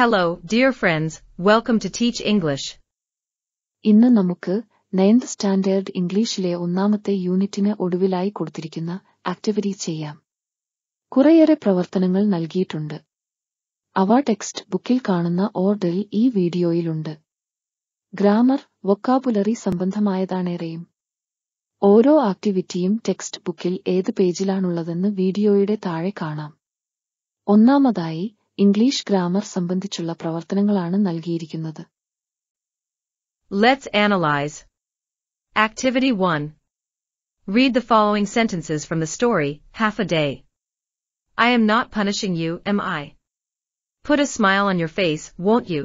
Hello dear friends welcome to teach English ഇന്ന് നമുക്ക് ninth standard ഇംഗ്ലീഷിലെ ഒന്നാമത്തെ യൂണിറ്റിന് ഒടുവിലായി കൊടുത്തിരിക്കുന്ന ആക്ടിവിറ്റി ചെയ്യാം കുറേയേറെ പ്രവർത്തനങ്ങൾ നൽകിയിട്ടുണ്ട് അവ ടെക്സ്റ്റ് ബുക്കിൽ കാണുന്ന ഓർഡറിൽ ഈ വീഡിയോയിലുണ്ട് ഗ്രാമർ വൊക്കാബുലറി സംബന്ധമായതാണേറെയും ഓരോ ആക്ടിവിറ്റിയും ടെക്സ്റ്റ് ബുക്കിൽ ഏത് പേജിലാണുള്ളതെന്ന് വീഡിയോയുടെ താഴെ കാണാം ഒന്നാമതായി ഇംഗ്ലീഷ് ഗ്രാമർ സംബന്ധിച്ചുള്ള പ്രവർത്തനങ്ങളാണ് നൽകിയിരിക്കുന്നത് let's analyse activity one read the following sentences from the story half a day I am not punishing you am I Put a smile on your face, won't you?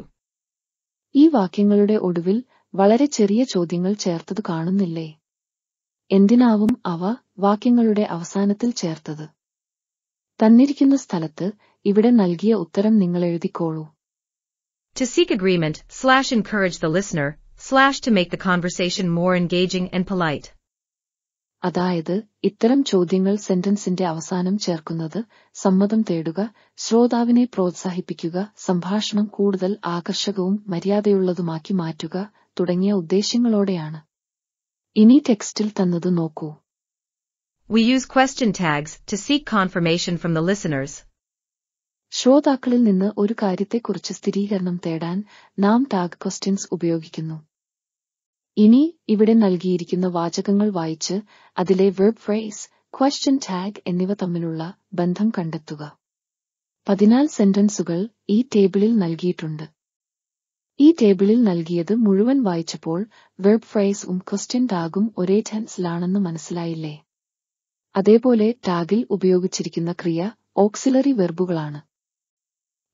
ഈ വാക്യങ്ങളുടെ ഒടുവിൽ വളരെ ചെറിയ ചോദ്യങ്ങൾ ചേർത്തത് കാണുന്നില്ലേ എന്തിനാവും അവ വാക്യങ്ങളുടെ അവസാനത്തിൽ ചേർത്തത് തന്നിരിക്കുന്ന സ്ഥലത്ത് ഇവിടെ നൽകിയ ഉത്തരം നിങ്ങൾ എഴുതിക്കോളൂ To seek agreement, slash encourage the listener, slash to make the conversation more engaging and polite. അതായത് ഇത്തരം ചോദ്യങ്ങൾ സെന്റൻസിന്റെ അവസാനം ചേർക്കുന്നത് സമ്മതം തേടുക ശ്രോതാവിനെ പ്രോത്സാഹിപ്പിക്കുക സംഭാഷണം കൂടുതൽ ആകർഷകവും മര്യാദയുള്ളതുമാക്കി മാറ്റുക തുടങ്ങിയ ഉദ്ദേശ്യങ്ങളോടെയാണ് ഇനി ടെക്സ്റ്റിൽ തന്നത് നോക്കൂ We use question tags to seek confirmation from the listeners. ശ്രോതാക്കളിൽ നിന്ന് ഒരു കാര്യത്തെക്കുറിച്ച് സ്ഥിരീകരണം തേടാൻ നാം ടാഗ് ക്വസ്റ്റ്യൻസ് ഉപയോഗിക്കുന്നു ഇനി ഇവിടെ നൽകിയിരിക്കുന്ന വാചകങ്ങൾ വായിച്ച് അതിലെ വെബ് ഫ്രേസ് ക്വസ്റ്റ്യൻ ടാഗ് എന്നിവ തമ്മിലുള്ള ബന്ധം കണ്ടെത്തുക പതിനാല് സെന്റൻസുകൾ ഈ ടേബിളിൽ നൽകിയിട്ടുണ്ട് ഈ ടേബിളിൽ നൽകിയത് മുഴുവൻ വായിച്ചപ്പോൾ വെബ് ഫ്രേസും ക്വസ്റ്റ്യൻ ടാഗും ഒരേ ടെൻസിലാണെന്ന് മനസ്സിലായില്ലേ അതേപോലെ ടാഗിൽ ഉപയോഗിച്ചിരിക്കുന്ന ക്രിയ ഓക്സിലറി വെർബുകളാണ്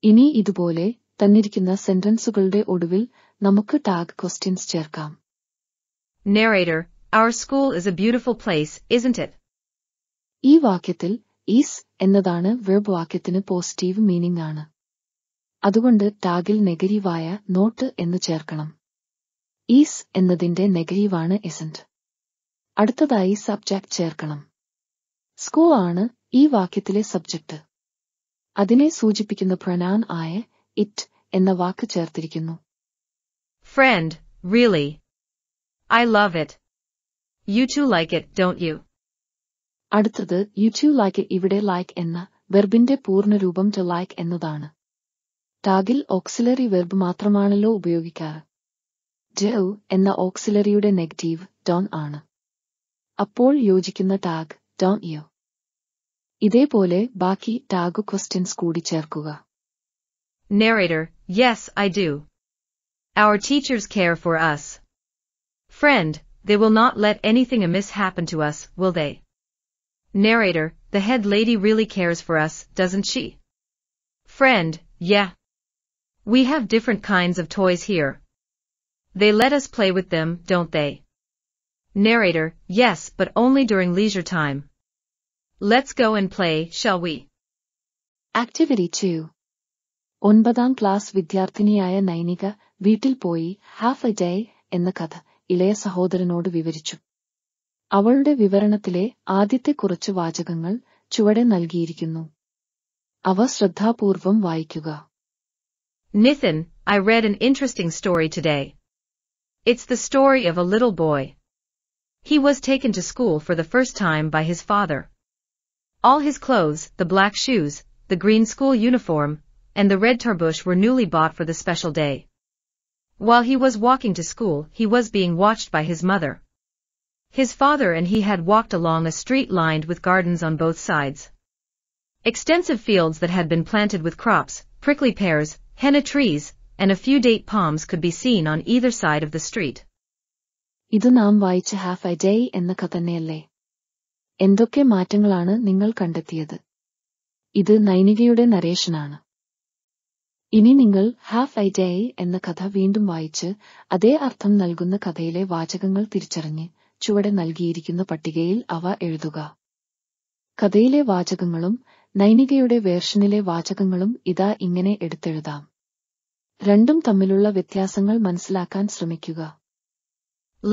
ഇനി ഇതുപോലെ തന്നിരിക്കുന്ന സെന്റൻസുകളുടെ ഒടുവിൽ നമുക്ക് ടാഗ് ക്വസ്റ്റ്യൻസ് ചേർക്കാം Narrator, our school is a beautiful place, isn't it? ഈ വാക്യത്തിൽ ഈസ് എന്നതാണ് വെബ് വാക്യത്തിന് പോസിറ്റീവ് മീനിംഗ് ആണ് അതുകൊണ്ട് ടാഗിൽ നെഗറ്റീവായ നോട്ട് എന്ന് ചേർക്കണം ഈസ് എന്നതിന്റെ നെഗറ്റീവാണ് എസന്റ് അടുത്തതായി സബ്ജക്ട് ചേർക്കണം സ്കൂൾ ആണ് ഈ വാക്യത്തിലെ സബ്ജക്ട് അതിനെ സൂചിപ്പിക്കുന്ന പ്രണാൻ ആയ ഇറ്റ് എന്ന വാക്ക് ചേർത്തിരിക്കുന്നു friend really I love it you too like it don't you അടുത്തത് യു ടു ലൈക്ക് ഇവിടെ ലൈക്ക് എന്ന വെർബിന്റെ പൂർണ്ണരൂപം ടു ലൈക്ക് എന്നതാണ് ടാഗിൽ ഓക്സിലറി വെർബ് മാത്രമാണല്ലോ ഉപയോഗിക്കാറ് ജവ് എന്ന ഓക്സിലറിയുടെ നെഗറ്റീവ് ഡോൺ ആണ് അപ്പോൾ യോജിക്കുന്ന ടാഗ് ഡോൺ യോ ഇതേപോലെ ബാക്കി ടാഗ് ക്വസ്റ്റ്യൻസ് കൂടി ചേർക്കുക Narrator, yes, I do. Our teachers care for us. Friend, they will not let anything amiss happen to us, will they? Narrator, the head lady really cares for us, doesn't she? Friend, yeah. We have different kinds of toys here. They let us play with them, don't they? Narrator, yes, but only during leisure time. Let's go and play, shall we? Activity 2 ഒൻപതാം class വിദ്യാർത്ഥിനിയായ Nainika വീട്ടിൽ പോയി half a day എന്ന കഥ ഇളയ സഹോദരനോട് വിവരിച്ചു അവളുടെ വിവരണത്തിലെ ആദ്യത്തെ കുറച്ച് വാചകങ്ങൾ ചുവടെ നൽകിയിരിക്കുന്നു അവ ശ്രദ്ധാപൂർവം വായിക്കുക Nathan, I read an interesting story today. It's the story of a little boy. He was taken to school for the first time by his father. All his clothes, the black shoes, the green school uniform, and the red tarbush were newly bought for the special day. While he was walking to school, he was being watched by his mother. His father and he had walked along a street lined with gardens on both sides. Extensive fields that had been planted with crops, prickly pears, henna trees, and a few date palms could be seen on either side of the street. ಇದು ನಾಮ್ ವಾಯಿಚ half a day ಎನ್ನ എന്തൊക്കെ മാറ്റങ്ങളാണ് നിങ്ങൾ കണ്ടെത്തിയത് ഇത് നൈനികയുടെ നരേഷനാണ് ഇനി നിങ്ങൾ ഹാഫ് ഡേ എന്ന കഥ വീണ്ടും വായിച്ച് അതേ അർത്ഥം നൽകുന്ന കഥയിലെ വാചകങ്ങൾ തിരിച്ചറിഞ്ഞ് ചുവടെ നൽകിയിരിക്കുന്ന പട്ടികയിൽ അവ എഴുതുക കഥയിലെ വാചകങ്ങളും നൈനികയുടെ വേർഷനിലെ വാചകങ്ങളും ഇതാ ഇങ്ങനെ എടുത്തെഴുതാം രണ്ടും തമ്മിലുള്ള വ്യത്യാസങ്ങൾ മനസ്സിലാക്കാൻ ശ്രമിക്കുക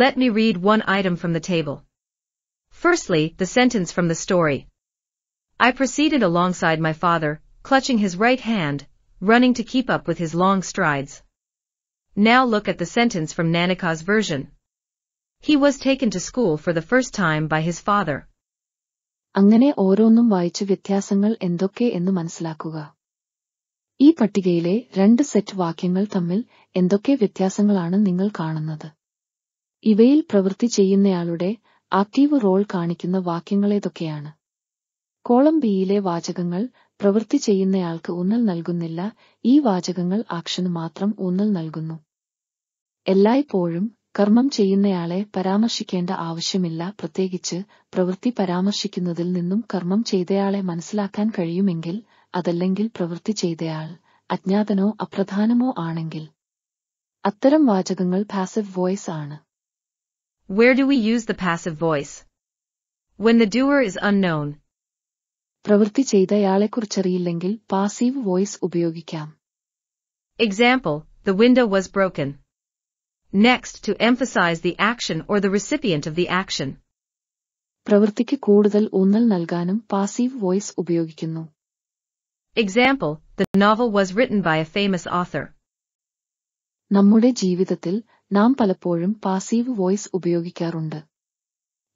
Let me read one item from the table. Firstly, the sentence from the story. I proceeded alongside my father, clutching his right hand, running to keep up with his long strides. Now look at the sentence from Nanaka's version. He was taken to school for the first time by his father. അങ്ങനെ ഓരോന്നും വായിച്ച് വ്യത്യാസങ്ങൾ എന്തൊക്കെ എന്ന് മനസ്സിലാക്കുക ഈ പട്ടികയിലെ രണ്ട് സെറ്റ് വാക്യങ്ങൾ തമ്മിൽ എന്തൊക്കെ വ്യത്യാസങ്ങളാണ് നിങ്ങൾ കാണുന്നത് ഇവയിൽ പ്രവൃത്തി ചെയ്യുന്നയാളുടെ ആക്റ്റീവ് റോൾ കാണിക്കുന്ന വാക്യങ്ങളേതൊക്കെയാണ് കോളം ബിയിലെ വാചകങ്ങൾ പ്രവൃത്തി ചെയ്യുന്നയാൾക്ക് ഊന്നൽ നൽകുന്നില്ല ഈ വാചകങ്ങൾ ആക്ഷന് മാത്രം ഊന്നൽ നൽകുന്നു എല്ലായ്പ്പോഴും കർമ്മം ചെയ്യുന്നയാളെ പരാമർശിക്കേണ്ട ആവശ്യമില്ല പ്രത്യേകിച്ച് പ്രവൃത്തി പരാമർശിക്കുന്നതിൽ നിന്നും കർമ്മം ചെയ്തയാളെ മനസ്സിലാക്കാൻ കഴിയുമെങ്കിൽ അതല്ലെങ്കിൽ പ്രവൃത്തി ചെയ്തയാൾ അജ്ഞാതനോ അപ്രധാനമോ ആണെങ്കിൽ അത്തരം വാചകങ്ങൾ പാസീവ് വോയിസ് ആണ് Where do we use the passive voice? When the doer is unknown. പ്രവൃത്തി ചെയ്തയാളെക്കുറിച്ചറിയില്ലെങ്കിൽ Example, the window was broken. Next, to emphasize the action or the recipient of the action. പ്രവൃത്തിക്ക് കൂടുതൽ ഊന്നൽ നൽകാനും passive voice ഉപയോഗിക്കുന്നു Example, the novel was written by a famous author. നമ്മുടെ ജീവിതത്തിൽ നാം പലപ്പോഴും പാസീവ് വോയിസ് ഉപയോഗിക്കാറുണ്ട്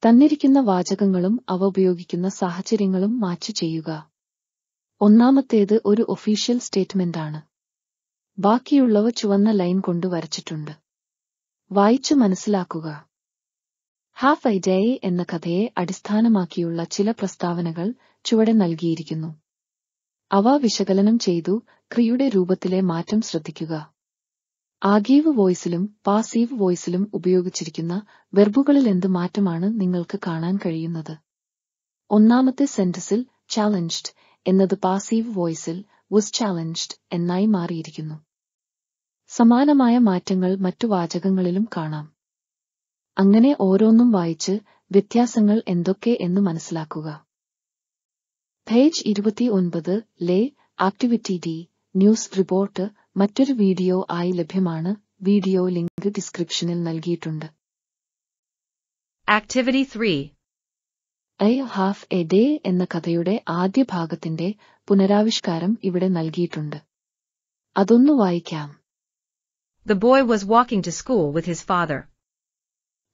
തന്നിരിക്കുന്ന വാചകങ്ങളും അവ ഉപയോഗിക്കുന്ന സാഹചര്യങ്ങളും മാച്ച് ചെയ്യുക ഒന്നാമത്തേത് ഒരു ഒഫീഷ്യൽ സ്റ്റേറ്റ്മെന്റാണ് ബാക്കിയുള്ളവ ചുവന്ന ലൈൻ കൊണ്ട് വരച്ചിട്ടുണ്ട് വായിച്ചു മനസ്സിലാക്കുക ഹാഫ് ഐ ഡേ എന്ന കഥയെ അടിസ്ഥാനമാക്കിയുള്ള ചില പ്രസ്താവനകൾ ചുവടെ നൽകിയിരിക്കുന്നു അവ വിശകലനം ചെയ്തു ക്രിയുടെ രൂപത്തിലെ മാറ്റം ശ്രദ്ധിക്കുക ആഗീവ് വോയിസിലും പാസീവ് വോയിസിലും ഉപയോഗിച്ചിരിക്കുന്ന വെർബുകളിൽ എന്ത് മാറ്റമാണ് നിങ്ങൾക്ക് കാണാൻ കഴിയുന്നത് ഒന്നാമത്തെ സെന്റസിൽ ചാലഞ്ച്ഡ് എന്നത് പാസീവ് വോയിസിൽ was challenged എന്നായി മാറിയിരിക്കുന്നു സമാനമായ മാറ്റങ്ങൾ മറ്റു വാചകങ്ങളിലും കാണാം അങ്ങനെ ഓരോന്നും വായിച്ച് വ്യത്യാസങ്ങൾ എന്തൊക്കെ എന്ന് മനസ്സിലാക്കുക പേജ് ഒൻപത് ലേ ആക്ടിവിറ്റി ഡി ന്യൂസ് റിപ്പോർട്ട് മറ്റൊരു വീഡിയോ ആയി ലഭ്യമാണ് വീഡിയോ ലിങ്ക് ഡിസ്ക്രിപ്ഷനിൽ നൽകിയിട്ടുണ്ട് activity three I half a day എന്ന കഥയുടെ ആദ്യ ഭാഗത്തിന്റെ പുനരാവിഷ്കാരം ഇവിടെ നൽകിയിട്ടുണ്ട് അതൊന്ന് വായിക്കാം the boy was walking to school with his father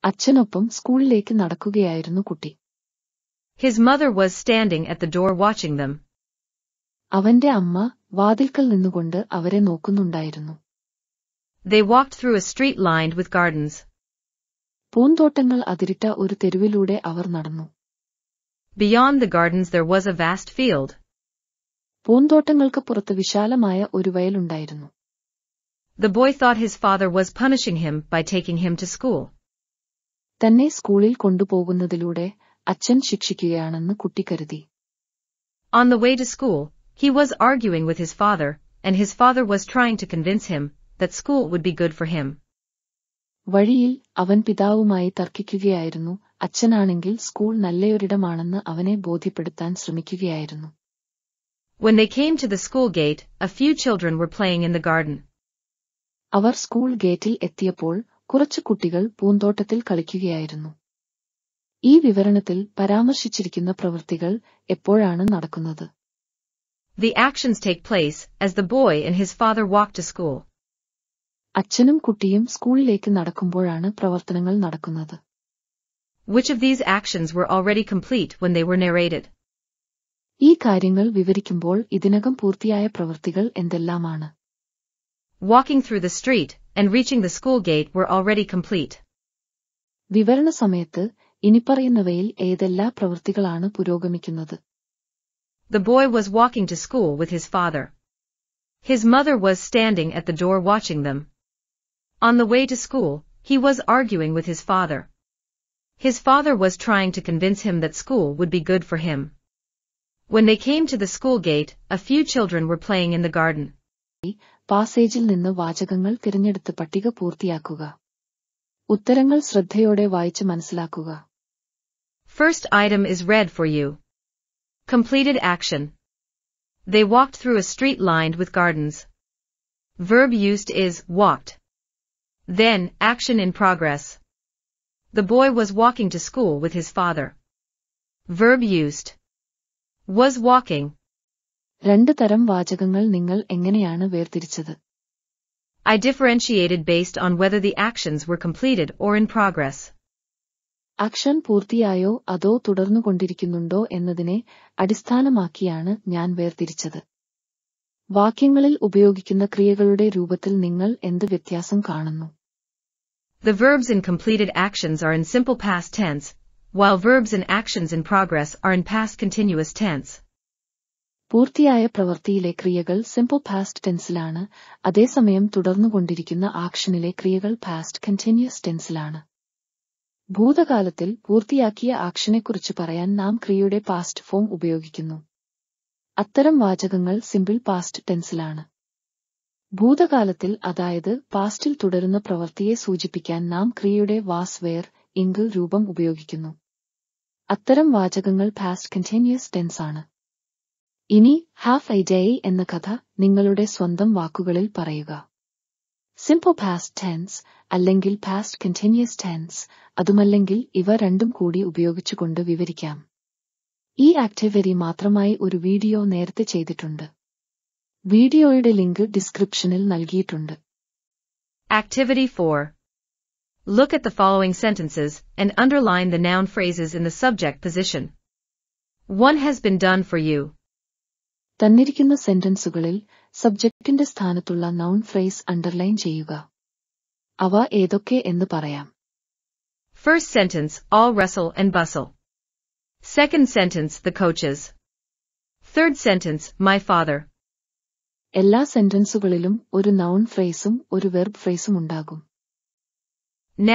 അച്ഛനൊപ്പം സ്കൂളിലേക്ക് നടക്കുകയായിരുന്നു കുട്ടി. His mother was standing at the door watching them അവന്റെ അമ്മ വാതിൽക്കൽ നിന്നുകൊണ്ട് അവരെ നോക്കുന്നുണ്ടായിരുന്നു They walked through a street lined with gardens. പൂന്തോട്ടങ്ങൾ അതിരിട്ട ഒരു തെരുവിലൂടെ അവർ നടന്നു Beyond the gardens there was a vast field. പൂന്തോട്ടങ്ങൾക്ക് പുറത്ത് വിശാലമായ ഒരു വയലുണ്ടായിരുന്നു The boy thought his father was punishing him by taking him to school. തന്നെ സ്കൂളിൽ കൊണ്ടുപോകുന്നതിലൂടെ അച്ഛൻ ശിക്ഷിക്കുകയാണെന്ന് കുട്ടി കരുതി On the way to school, he was arguing with his father, and his father was trying to convince him that school would be good for him. വഴിയിൽ അവൻ പിതാവുമായി തർക്കിക്കുകയായിരുന്നു അച്ഛനാണെങ്കിൽ school നല്ലയൊരിടമാണെന്ന് അവനെ ബോധ്യപ്പെടുത്താൻ ശ്രമിക്കുകയായിരുന്നു When they came to the school gate, a few children were playing in the garden. അവർ school ഗേറ്റിൽ എത്തിയപ്പോൾ കുറച്ചു കുട്ടികൾ പൂന്തോട്ടത്തിൽ കളിക്കുകയായിരുന്നു ഈ വിവരണത്തിൽ പരാമർശിച്ചിരിക്കുന്ന പ്രവൃത്തികൾ എപ്പോഴാണ് നടക്കുന്നത് the actions take place as the boy and his father walk to school. അച്ഛനും കുട്ടിയും സ്കൂളിലേക്ക് നടക്കുമ്പോഴാണ് പ്രവർത്തനങ്ങൾ നടക്കുന്നത് Which of these actions were already complete when they were narrated? ഈ കാര്യങ്ങൾ വിവരിക്കുമ്പോൾ ഇതിനകം പൂർത്തിയായ പ്രവൃത്തികൾ എന്തെല്ലാമാണ് Walking through the street and reaching the school gate were already complete. വിവരണ സമയത്ത് ഇനിപ്പറയുന്നവയിൽ ഏതെല്ലാ പ്രവൃത്തികളാണ് പുരോഗമിക്കുന്നത് the boy was walking to school with his father. His mother was standing at the door watching them. On the way to school, he was arguing with his father. His father was trying to convince him that school would be good for him. When they came to the school gate, a few children were playing in the garden. പാസേജിൽ നിന്ന് വാചകങ്ങൾ തിരഞ്ഞെടുത്ത് പട്ടിക പൂർത്തിയാക്കുക ഉത്തരങ്ങൾ ശ്രദ്ധയോടെ വായിച്ച് മനസ്സിലാക്കുക First item is read for you. Completed action. They walked through a street lined with gardens. Verb used is walked. Then, action in progress. The boy was walking to school with his father. Verb used. Was walking. I differentiated based on whether the actions were completed or in progress. Action പൂർത്തിയായോ അതോ തുടർന്നുകൊണ്ടിരിക്കുന്നുണ്ടോ എന്നതിനെ അടിസ്ഥാനമാക്കിയാണ് ഞാൻ വേർതിരിച്ചത് വാക്യങ്ങളിൽ ഉപയോഗിക്കുന്ന ക്രിയകളുടെ രൂപത്തിൽ നിങ്ങൾ എന്ത് വ്യത്യാസം കാണുന്നു The verbs in completed actions are in simple past tense, while verbs in actions in progress are in past continuous tense. പൂർത്തിയായ പ്രവൃത്തിയിലെ ക്രിയകൾ സിംപിൾ പാസ്റ്റ് ടെൻസിലാണ് അതേസമയം തുടർന്നുകൊണ്ടിരിക്കുന്ന ആക്ഷനിലെ ക്രിയകൾ പാസ്റ്റ് കണ്ടിന്യൂസ് ടെൻസിലാണ് ഭൂതകാലത്തിൽ പൂർത്തിയാക്കിയ ആക്ഷനെക്കുറിച്ച് പറയാൻ നാം ക്രിയയുടെ പാസ്റ്റ് ഫോം ഉപയോഗിക്കുന്നു അത്തരം വാചകങ്ങൾ സിമ്പിൾ പാസ്റ്റ് ടെൻസിലാണ് ഭൂതകാലത്തിൽ അതായത് പാസ്റ്റിൽ തുടരുന്ന പ്രവൃത്തിയെ സൂചിപ്പിക്കാൻ നാം ക്രിയയുടെ വാസ് വെയർ ഇംഗിൾ രൂപം ഉപയോഗിക്കുന്നു അത്തരം വാചകങ്ങൾ പാസ്റ്റ് കണ്ടിന്യൂസ് ടെൻസ് ആണ് ഇനി ഹാഫ് ഐ ഡേ എന്ന കഥ നിങ്ങളുടെ സ്വന്തം വാക്കുകളിൽ പറയുക സിംപിൾ പാസ്റ്റ് ടെൻസ് അല്ലെങ്കിൽ പാസ്റ്റ് കണ്ടിന്യൂസ് ടെൻസ് അതുമല്ലെങ്കിൽ ഇവ രണ്ടും കൂടി ഉപയോഗിച്ചുകൊണ്ട് വിവരിക്കാം ഈ ആക്ടിവിറ്റി മാത്രമായി ഒരു വീഡിയോ നേരത്തെ ചെയ്തിട്ടുണ്ട് വീഡിയോയുടെ ലിങ്ക് ഡിസ്ക്രിപ്ഷനിൽ നൽകിയിട്ടുണ്ട് activity four look at the following sentences and underline the noun phrases in the subject position one has been done for you തന്നിരിക്കുന്ന സെന്റൻസുകളിൽ സബ്ജക്റ്റിന്റെ സ്ഥാനത്തുള്ള നൗൺ ഫ്രേസ് അണ്ടർലൈൻ ചെയ്യുക അവ ഏതൊക്കെ എന്ന് പറയാം ഫസ്റ്റ് സെന്റൻസ് ഓൾ റസൽ and bustle second sentence the coaches third sentence my father എല്ലാ സെന്റൻസുകളിലും ഒരു നൗൺ ഫ്രേസും ഒരു വെർബ് ഫ്രേസും ഉണ്ടാകും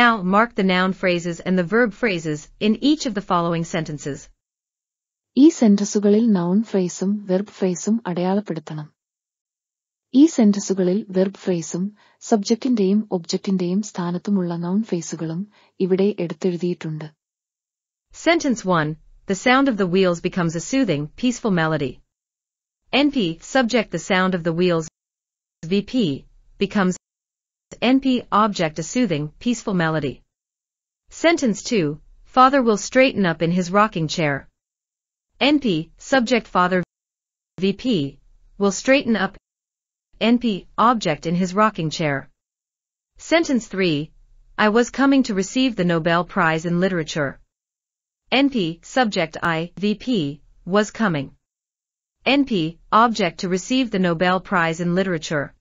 Now mark the noun phrases and the verb phrases in each of the following sentences. ഈ സെന്റൻസുകളിൽ നൗൺ ഫ്രേസും വെർബ് ഫ്രേസും അടയാളപ്പെടുത്തണം ഈ സെന്റൻസുകളിൽ verb ഫ്രേസും സബ്ജക്റ്റിന്റെയും ഒബ്ജക്റ്റിന്റെയും സ്ഥാനത്തുമുള്ള noun ഫേസുകളും ഇവിടെ എടുത്തെഴുതിയിട്ടുണ്ട് sentence one The sound of the wheels becomes a soothing, peaceful melody. NP, subject the sound of the wheels. VP, becomes NP, object a soothing, peaceful melody. Sentence 2, Father will straighten up in his rocking chair. NP, subject father. VP, will straighten up NP, object in his rocking chair. Sentence 3. I was coming to receive the Nobel Prize in Literature. NP, subject I, VP, was coming. NP, object to receive the Nobel Prize in Literature.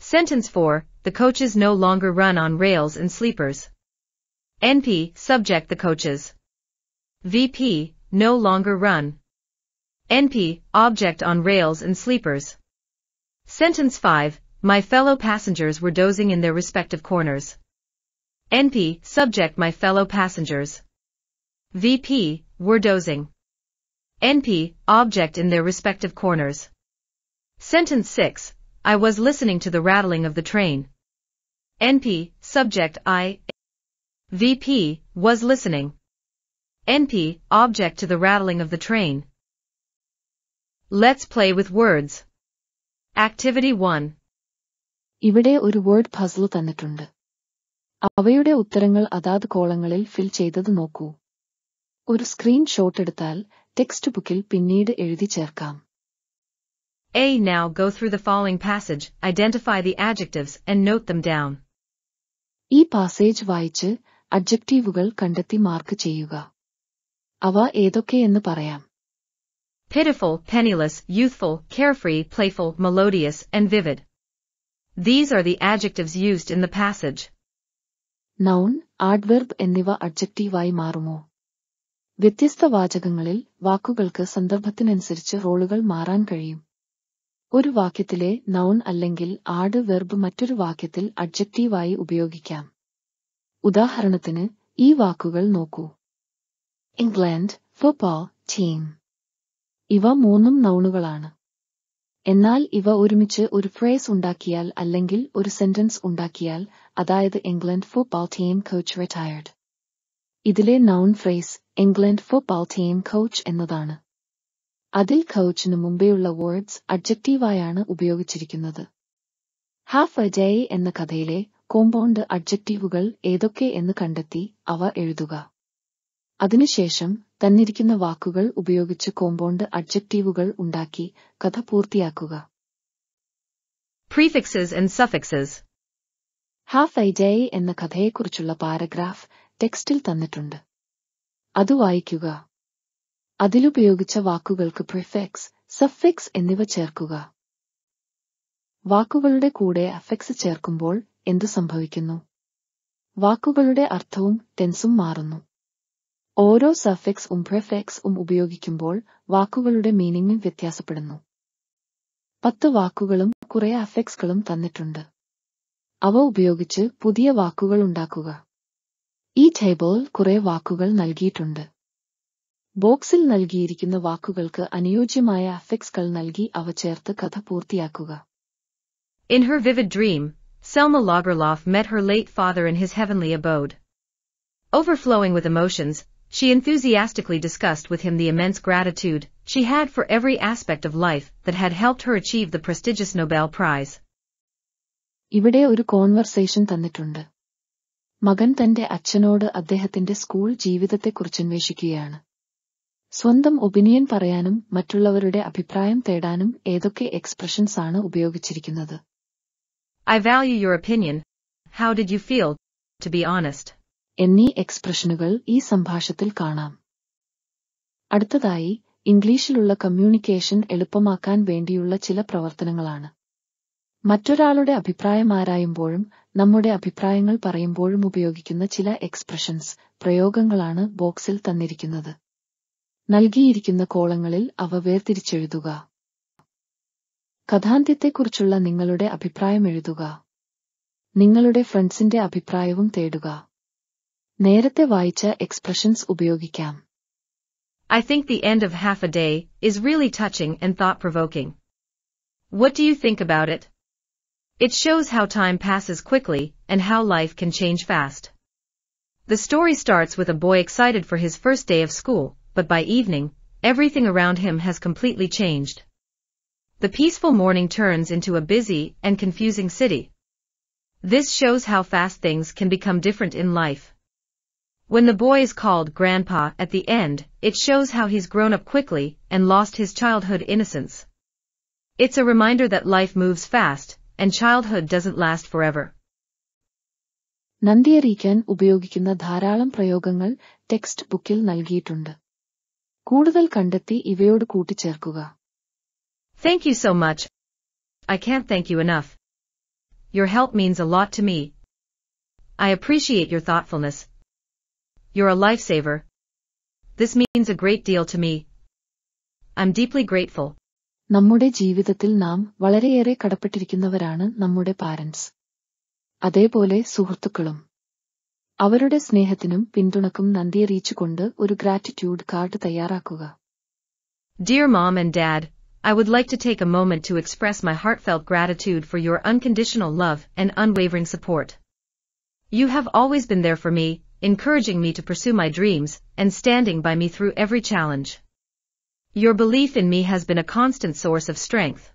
Sentence 4. The coaches no longer run on rails and sleepers. NP, subject the coaches. VP, no longer run. NP, object on rails and sleepers. Sentence 5, my fellow passengers were dozing in their respective corners. NP, subject my fellow passengers. VP, were dozing. NP, object in their respective corners. Sentence 6, I was listening to the rattling of the train. NP, subject I. VP, was listening. NP, object to the rattling of the train. Let's play with words. Activity one ഇവിടെ ഒരു word puzzle തന്നിട്ടുണ്ട് അവയുടെ ഉത്തരങ്ങൾ അതാത് കോളങ്ങളിൽ ഫിൽ ചെയ്തത് നോക്കൂ ഒരു screenshot എടുത്താൽ ടെക്സ്റ്റ് ബുക്കിൽ പിന്നീട് എഴുതി ചേർക്കാം A now go through the following passage, identify the adjectives and note them down. ഈ പാസേജ് വായിച്ച് അഡ്ജക്റ്റീവുകൾ കണ്ടെത്തി മാർക്ക് ചെയ്യുക അവ ഏതൊക്കെയെന്ന് പറയാം pitiful, penniless, youthful, carefree, playful, melodious, and vivid. These are the adjectives used in the passage. Noun, adverb enniva adjective ay marumo. Vithyastha vajagangalil, vakkukalkku sandarbhathinansirichu rolugal maaran kazhiyum. Oru vakyathile noun allengil adverb mattoru vakyathil adjective ay upayogikkam. Udaharanathinu ee vakkukal nokku. England, football, team. ഇവ മൂന്നും നൗണുകളാണ് എന്നാൽ ഇവ ഒരുമിച്ച് ഒരു phrase ഉണ്ടാക്കിയാൽ അല്ലെങ്കിൽ ഒരു sentence ഉണ്ടാക്കിയാൽ അതായത് ഇംഗ്ലണ്ട് ഫോർ പാൾട്ടിയം കോച്ച് റിട്ടയർഡ് ഇതിലെ നൗൺ ഫ്രേസ് ഇംഗ്ലണ്ട് ഫോർ പാൾട്ടിയം കോച്ച് എന്നതാണ് അതിൽ കോച്ചിന് മുമ്പെയുള്ള വേർഡ്സ് അഡ്ജക്റ്റീവായാണ് ഉപയോഗിച്ചിരിക്കുന്നത് ഹാഫ് എ ഡേ എന്ന കഥയിലെ കോമ്പൗണ്ട് അഡ്ജക്റ്റീവുകൾ ഏതൊക്കെ എന്ന് കണ്ടെത്തി അവ എഴുതുക അതിനുശേഷം തന്നിരിക്കുന്ന വാക്കുകൾ ഉപയോഗിച്ച് കോമ്പൗണ്ട് അഡ്ജക്റ്റീവുകൾ ഉണ്ടാക്കി കഥ പൂർത്തിയാക്കുക prefixes and suffixes half a day എന്ന കഥയെക്കുറിച്ചുള്ള പാരഗ്രാഫ് ടെക്സ്റ്റിൽ തന്നിട്ടുണ്ട് അത് വായിക്കുക അതിലുപയോഗിച്ച വാക്കുകൾക്ക് പ്രിഫെക്സ് സഫിക്സ് എന്നിവ ചേർക്കുക വാക്കുകളുടെ കൂടെ അഫെക്സ് ചേർക്കുമ്പോൾ എന്തു സംഭവിക്കുന്നു വാക്കുകളുടെ അർത്ഥവും ടെൻസും മാറുന്നു ഓരോ സഫിക്സ് ഉം പ്രിഫിക്സ് ഉം ഉപയോഗിക്കുമ്പോൾ വാക്കുകളുടെ മീനിങ്ങും വ്യത്യാസപ്പെടുന്നു പത്ത് വാക്കുകളും കുറെ അഫിക്സുകളും തന്നിട്ടുണ്ട് അവ ഉപയോഗിച്ച് പുതിയ വാക്കുകൾ ഉണ്ടാക്കുക ഈ ടേബിൾ കുറെ വാക്കുകൾ നൽകിയിട്ടുണ്ട് ബോക്സിൽ നൽകിയിരിക്കുന്ന വാക്കുകൾക്ക് അനുയോജ്യമായ അഫിക്സുകൾ നൽകി അവ ചേർത്ത് കഥ പൂർത്തിയാക്കുക In her vivid dream, Selma Lagerlof met her late father in his heavenly abode. Overflowing with emotions, She enthusiastically discussed with him the immense gratitude she had for every aspect of life that had helped her achieve the prestigious Nobel Prize. ഇവിടെ ഒരു conversation തന്നിട്ടുണ്ട് മകൻ തന്റെ അച്ഛനോട് അദ്ദേഹത്തിന്റെ school ജീവിതത്തെക്കുറിച്ചന്വേഷിക്കുകയാണ് സ്വന്തം ഒപിനിയൻ പറയാനും മറ്റുള്ളവരുടെ അഭിപ്രായം തേടാനും ഏതൊക്കെ എക്സ്പ്രഷൻസ് ആണ് ഉപയോഗിച്ചിരിക്കുന്നത് I value your opinion how did you feel to be honest എന്നീ എക്സ്പ്രഷനുകൾ ഈ സംഭാഷത്തിൽ കാണാം അടുത്തതായി ഇംഗ്ലീഷിലുള്ള കമ്മ്യൂണിക്കേഷൻ എളുപ്പമാക്കാൻ വേണ്ടിയുള്ള ചില പ്രവർത്തനങ്ങളാണ് മറ്റൊരാളുടെ ആരായുമ്പോഴും നമ്മുടെ അഭിപ്രായങ്ങൾ പറയുമ്പോഴും ഉപയോഗിക്കുന്ന ചില എക്സ്പ്രഷൻസ് പ്രയോഗങ്ങളാണ് ബോക്സിൽ തന്നിരിക്കുന്നത് നൽകിയിരിക്കുന്ന കോളങ്ങളിൽ അവ വേർതിരിച്ചെഴുതുക കഥാന്ത്യത്തെക്കുറിച്ചുള്ള നിങ്ങളുടെ അഭിപ്രായം എഴുതുക നിങ്ങളുടെ ഫ്രണ്ട്സിന്റെ അഭിപ്രായവും തേടുക നേരത്തെ വായിച്ച എക്സ്പ്രഷൻസ് ഉപയോഗിക്കാം I think the end of half a day is really touching and thought provoking. What do you think about it? It shows how time passes quickly and how life can change fast. The story starts with a boy excited for his first day of school, but by evening, everything around him has completely changed. The peaceful morning turns into a busy and confusing city. This shows how fast things can become different in life. When the boy is called grandpa at the end, it shows how he's grown up quickly and lost his childhood innocence. It's a reminder that life moves fast, and childhood doesn't last forever. നന്ദിയറിയിക്കാൻ ഉപയോഗിക്കുന്ന ധാരാളം പ്രയോഗങ്ങൾ text ബുക്കിൽ നൽകിയിട്ടുണ്ട് കൂടുതൽ കണ്ടെത്തി ഇവയോട് കൂട്ടിച്ചേർക്കുക Thank you so much. I can't thank you enough. Your help means a lot to me. I appreciate your thoughtfulness you're a lifesaver. This means a great deal to me. I'm deeply grateful. നമ്മുടെ ജീവിതത്തിൽ നാം വളരെയേറെ കടപ്പെട്ടിരിക്കുന്നവരാണ് നമ്മുടെ parents അതേപോലെ സുഹൃത്തുക്കളും അവരുടെ സ്നേഹത്തിനും പിന്തുണക്കും നന്ദിയറിയിച്ചുകൊണ്ട് ഒരു ഗ്രാറ്റിറ്റ്യൂഡ് കാർഡ് തയ്യാറാക്കുക Dear Mom and Dad, I would like to take a moment to express my heartfelt gratitude for your unconditional love and unwavering support. You have always been there for me, encouraging me to pursue my dreams, and standing by me through every challenge. Your belief in me has been a constant source of strength.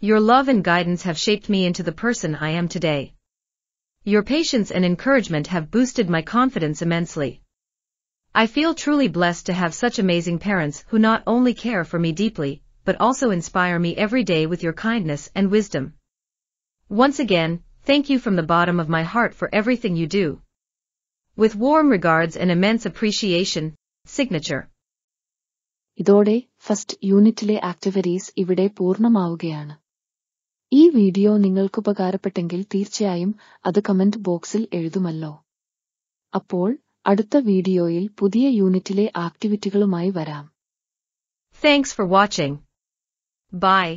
Your love and guidance have shaped me into the person I am today. Your patience and encouragement have boosted my confidence immensely. I feel truly blessed to have such amazing parents who not only care for me deeply, but also inspire me every day with your kindness and wisdom. Once again, thank you from the bottom of my heart for everything you do, with warm regards and immense appreciation, signature. ഇതോടെ first യൂണിറ്റിലെ activities ഇവിടെ പൂർണ്ണമാവുകയാണ് ഈ video നിങ്ങൾക്കുപകാരപ്പെട്ടെങ്കിൽ തീർച്ചയായും അത് comment ബോക്സിൽ എഴുതുമല്ലോ അപ്പോൾ അടുത്ത വീഡിയോയിൽ പുതിയ യൂണിറ്റിലെ ആക്ടിവിറ്റികളുമായി വരാം താങ്ക്സ് ഫോർ വാച്ചിംഗ് ബൈ